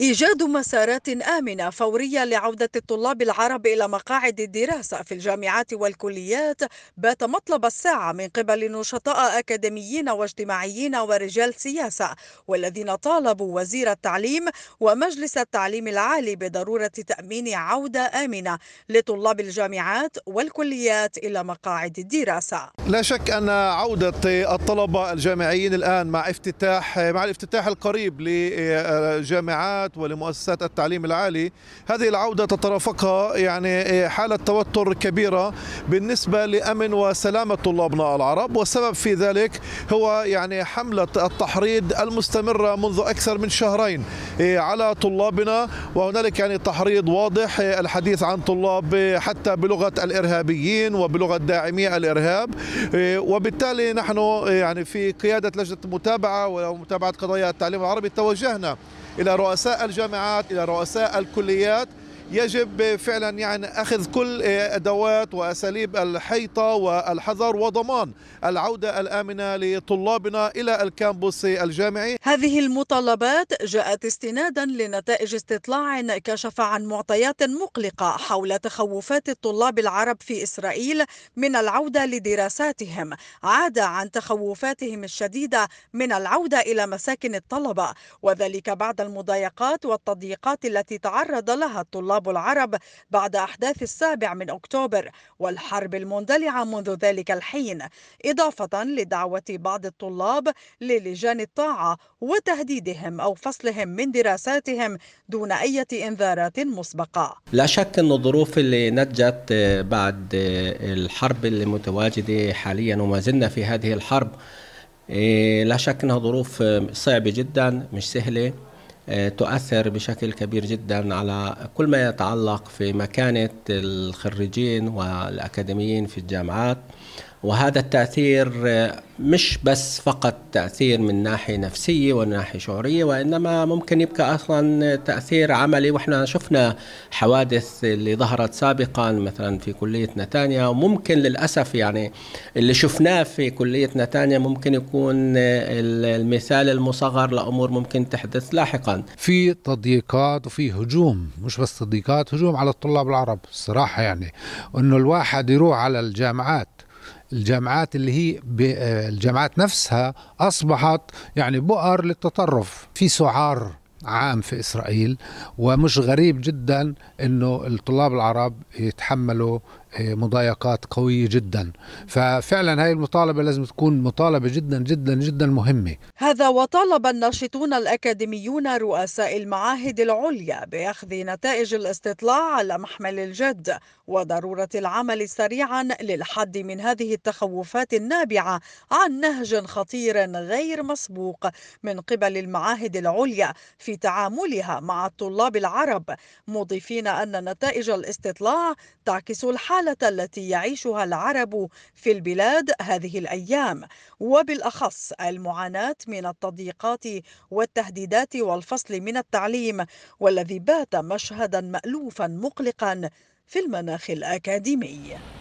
إيجاد مسارات آمنة فورية لعودة الطلاب العرب إلى مقاعد الدراسة في الجامعات والكليات بات مطلب الساعة من قبل نشطاء أكاديميين واجتماعيين ورجال سياسة والذين طالبوا وزير التعليم ومجلس التعليم العالي بضرورة تأمين عودة آمنة لطلاب الجامعات والكليات إلى مقاعد الدراسة لا شك أن عودة الطلبة الجامعيين الآن مع افتتاح مع الافتتاح القريب لجامعات الجامعات ولمؤسسات التعليم العالي هذه العودة تترافقها يعني حالة توتر كبيرة بالنسبة لأمن وسلامة طلابنا العرب والسبب في ذلك هو يعني حملة التحريض المستمرة منذ أكثر من شهرين على طلابنا وهنالك يعني تحريض واضح الحديث عن طلاب حتى بلغة الإرهابيين وبلغة داعمي الإرهاب وبالتالي نحن يعني في قيادة لجنة المتابعة ومتابعة قضايا التعليم العربي توجهنا إلى رؤساء الجامعات إلى رؤساء الكليات يجب فعلا يعني اخذ كل ادوات واساليب الحيطه والحذر وضمان العوده الامنه لطلابنا الى الكامبوس الجامعي. هذه المطالبات جاءت استنادا لنتائج استطلاع كشف عن معطيات مقلقه حول تخوفات الطلاب العرب في اسرائيل من العوده لدراساتهم، عاد عن تخوفاتهم الشديده من العوده الى مساكن الطلبه، وذلك بعد المضايقات والتضييقات التي تعرض لها الطلاب انقلاب العرب بعد أحداث السابع من أكتوبر والحرب المندلعة منذ ذلك الحين إضافة لدعوة بعض الطلاب للجان الطاعة وتهديدهم أو فصلهم من دراساتهم دون أي إنذارات مسبقة لا شك أن الظروف اللي نتجت بعد الحرب اللي متواجدة حاليا وما زلنا في هذه الحرب إيه، لا شك أنها ظروف صعبة جدا مش سهلة آه، تؤثر بشكل كبير جدا على كل ما يتعلق في مكانة الخريجين والأكاديميين في الجامعات وهذا التأثير آه، مش بس فقط تأثير من ناحية نفسية وناحية شعورية وإنما ممكن يبقى أصلا تأثير عملي وإحنا شفنا حوادث اللي ظهرت سابقا مثلا في كلية نتانيا وممكن للأسف يعني اللي شفناه في كلية نتانيا ممكن يكون آه، المثال المصغر لأمور ممكن تحدث لاحقا في تضييقات وفي هجوم مش بس تضييقات هجوم على الطلاب العرب الصراحة يعني أنه الواحد يروح على الجامعات الجامعات اللي هي آه، الجامعات نفسها اصبحت يعني بؤر للتطرف في سعار عام في إسرائيل ومش غريب جدا أنه الطلاب العرب يتحملوا آه، مضايقات قوية جدا ففعلا هذه المطالبة لازم تكون مطالبة جدا جدا جدا مهمة هذا وطالب الناشطون الأكاديميون رؤساء المعاهد العليا بأخذ نتائج الاستطلاع على محمل الجد وضرورة العمل سريعا للحد من هذه التخوفات النابعة عن نهج خطير غير مسبوق من قبل المعاهد العليا في في تعاملها مع الطلاب العرب مضيفين أن نتائج الاستطلاع تعكس الحالة التي يعيشها العرب في البلاد هذه الأيام وبالأخص المعاناة من التضييقات والتهديدات والفصل من التعليم والذي بات مشهدا مألوفا مقلقا في المناخ الأكاديمي